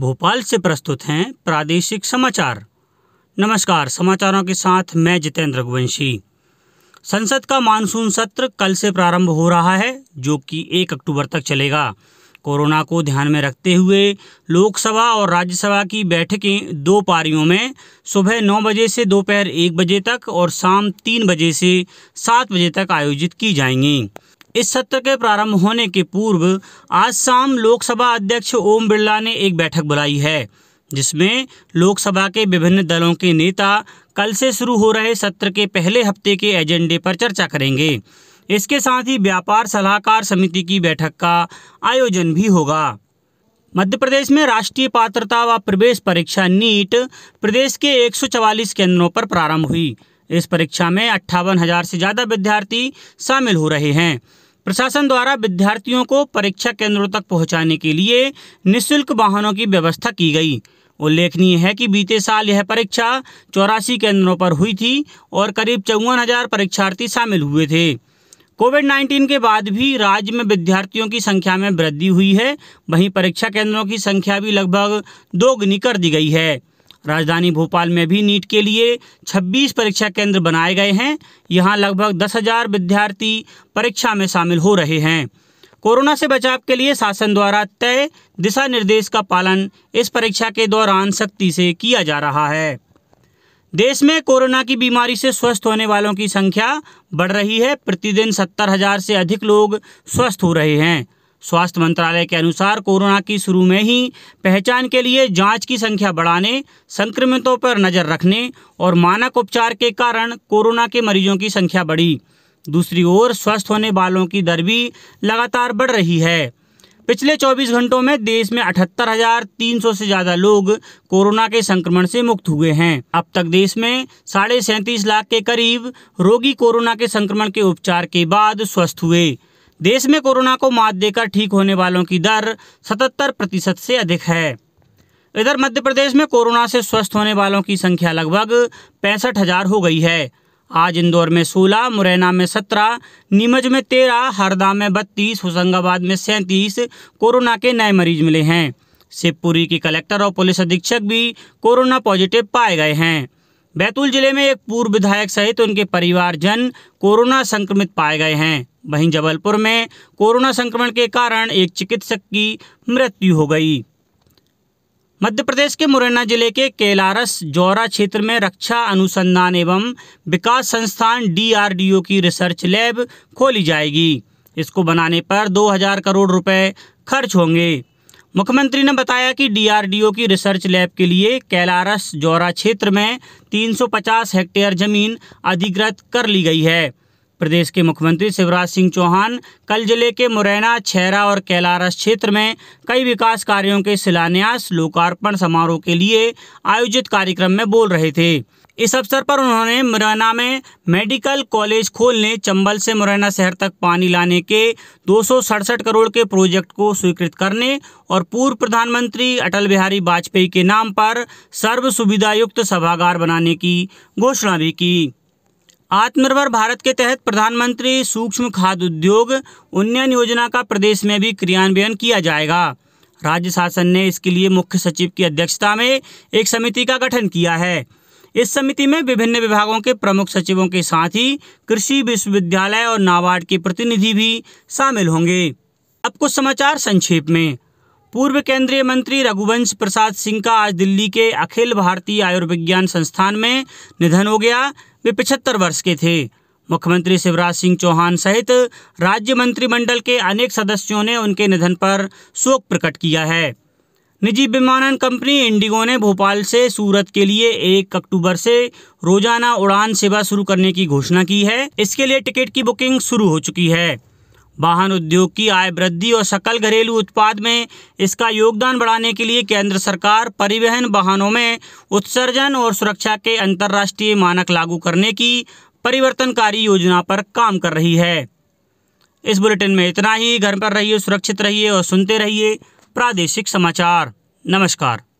भोपाल से प्रस्तुत हैं प्रादेशिक समाचार नमस्कार समाचारों के साथ मैं जितेंद्र रघुवंशी संसद का मानसून सत्र कल से प्रारंभ हो रहा है जो कि एक अक्टूबर तक चलेगा कोरोना को ध्यान में रखते हुए लोकसभा और राज्यसभा की बैठकें दो पारियों में सुबह नौ बजे से दोपहर एक बजे तक और शाम तीन बजे से सात बजे तक आयोजित की जाएंगी इस सत्र के प्रारंभ होने के पूर्व आज शाम लोकसभा अध्यक्ष ओम बिरला ने एक बैठक बुलाई है जिसमें लोकसभा के विभिन्न दलों के नेता कल से शुरू हो रहे सत्र के पहले हफ्ते के एजेंडे पर चर्चा करेंगे इसके साथ ही व्यापार सलाहकार समिति की बैठक का आयोजन भी होगा मध्य प्रदेश में राष्ट्रीय पात्रता व प्रवेश परीक्षा नीट प्रदेश के 144 केंद्रों पर प्रारंभ हुई इस परीक्षा में अट्ठावन हजार से ज़्यादा विद्यार्थी शामिल हो रहे हैं प्रशासन द्वारा विद्यार्थियों को परीक्षा केंद्रों तक पहुंचाने के लिए निशुल्क वाहनों की व्यवस्था की गई उल्लेखनीय है कि बीते साल यह परीक्षा चौरासी केंद्रों पर हुई थी और करीब चौवन हजार परीक्षार्थी शामिल हुए थे कोविड 19 के बाद भी राज्य में विद्यार्थियों की संख्या में वृद्धि हुई है वहीं परीक्षा केंद्रों की संख्या भी लगभग दोगुनी कर दी गई है राजधानी भोपाल में भी नीट के लिए 26 परीक्षा केंद्र बनाए गए हैं यहां लगभग 10,000 विद्यार्थी परीक्षा में शामिल हो रहे हैं कोरोना से बचाव के लिए शासन द्वारा तय दिशा निर्देश का पालन इस परीक्षा के दौरान सख्ती से किया जा रहा है देश में कोरोना की बीमारी से स्वस्थ होने वालों की संख्या बढ़ रही है प्रतिदिन सत्तर हजार से अधिक लोग स्वस्थ हो रहे हैं स्वास्थ्य मंत्रालय के अनुसार कोरोना की शुरू में ही पहचान के लिए जांच की संख्या बढ़ाने संक्रमितों पर नज़र रखने और मानक उपचार के कारण कोरोना के मरीजों की संख्या बढ़ी दूसरी ओर स्वस्थ होने वालों की दर भी लगातार बढ़ रही है पिछले 24 घंटों में देश में अठहत्तर हजार तीन सौ से ज़्यादा लोग कोरोना के संक्रमण से मुक्त हुए हैं अब तक देश में साढ़े सैंतीस लाख के करीब रोगी कोरोना के संक्रमण के उपचार के बाद स्वस्थ हुए देश में कोरोना को मात देकर ठीक होने वालों की दर सतहत्तर प्रतिशत से अधिक है इधर मध्य प्रदेश में कोरोना से स्वस्थ होने वालों की संख्या लगभग पैंसठ हजार हो गई है आज इंदौर में 16, मुरैना में 17, नीमच में 13, हरदा में 32, होशंगाबाद में 37 कोरोना के नए मरीज मिले हैं शिवपुरी के कलेक्टर और पुलिस अधीक्षक भी कोरोना पॉजिटिव पाए गए हैं बैतूल जिले में एक पूर्व विधायक सहित उनके परिवारजन कोरोना संक्रमित पाए गए हैं वहीं जबलपुर में कोरोना संक्रमण के कारण एक चिकित्सक की मृत्यु हो गई मध्य प्रदेश के मुरैना जिले के केलारस जौरा क्षेत्र में रक्षा अनुसंधान एवं विकास संस्थान डीआरडीओ की रिसर्च लैब खोली जाएगी इसको बनाने पर 2000 करोड़ रुपए खर्च होंगे मुख्यमंत्री ने बताया कि डीआरडीओ की रिसर्च लैब के लिए केलारस जौरा क्षेत्र में 350 हेक्टेयर जमीन अधिग्रहित कर ली गई है प्रदेश के मुख्यमंत्री शिवराज सिंह चौहान कल जिले के मुरैना छैरा और कैलारस क्षेत्र में कई विकास कार्यों के शिलान्यास लोकार्पण समारोह के लिए आयोजित कार्यक्रम में बोल रहे थे इस अवसर पर उन्होंने मुरैना में मेडिकल कॉलेज खोलने चंबल से मुरैना शहर तक पानी लाने के दो करोड़ के प्रोजेक्ट को स्वीकृत करने और पूर्व प्रधानमंत्री अटल बिहारी वाजपेयी के नाम पर सर्व सुविधायुक्त सभागार बनाने की घोषणा भी की आत्मनिर्भर भारत के तहत प्रधानमंत्री सूक्ष्म खाद्य उद्योग उन्नयन योजना का प्रदेश में भी क्रियान्वयन किया जाएगा राज्य शासन ने इसके लिए मुख्य सचिव की अध्यक्षता में एक समिति का गठन किया है इस समिति में विभिन्न विभागों के प्रमुख सचिवों के साथ ही कृषि विश्वविद्यालय और नाबार्ड के प्रतिनिधि भी शामिल होंगे अब कुछ समाचार संक्षेप में पूर्व केंद्रीय मंत्री रघुवंश प्रसाद सिंह का आज दिल्ली के अखिल भारतीय आयुर्विज्ञान संस्थान में निधन हो गया वे पिछहत्तर वर्ष के थे मुख्यमंत्री शिवराज सिंह चौहान सहित राज्य मंत्रिमंडल के अनेक सदस्यों ने उनके निधन पर शोक प्रकट किया है निजी विमानन कंपनी इंडिगो ने भोपाल से सूरत के लिए एक अक्टूबर से रोजाना उड़ान सेवा शुरू करने की घोषणा की है इसके लिए टिकट की बुकिंग शुरू हो चुकी है वाहन उद्योग की आय वृद्धि और सकल घरेलू उत्पाद में इसका योगदान बढ़ाने के लिए केंद्र सरकार परिवहन वाहनों में उत्सर्जन और सुरक्षा के अंतर्राष्ट्रीय मानक लागू करने की परिवर्तनकारी योजना पर काम कर रही है इस बुलेटिन में इतना ही घर पर रहिए सुरक्षित रहिए और सुनते रहिए प्रादेशिक समाचार नमस्कार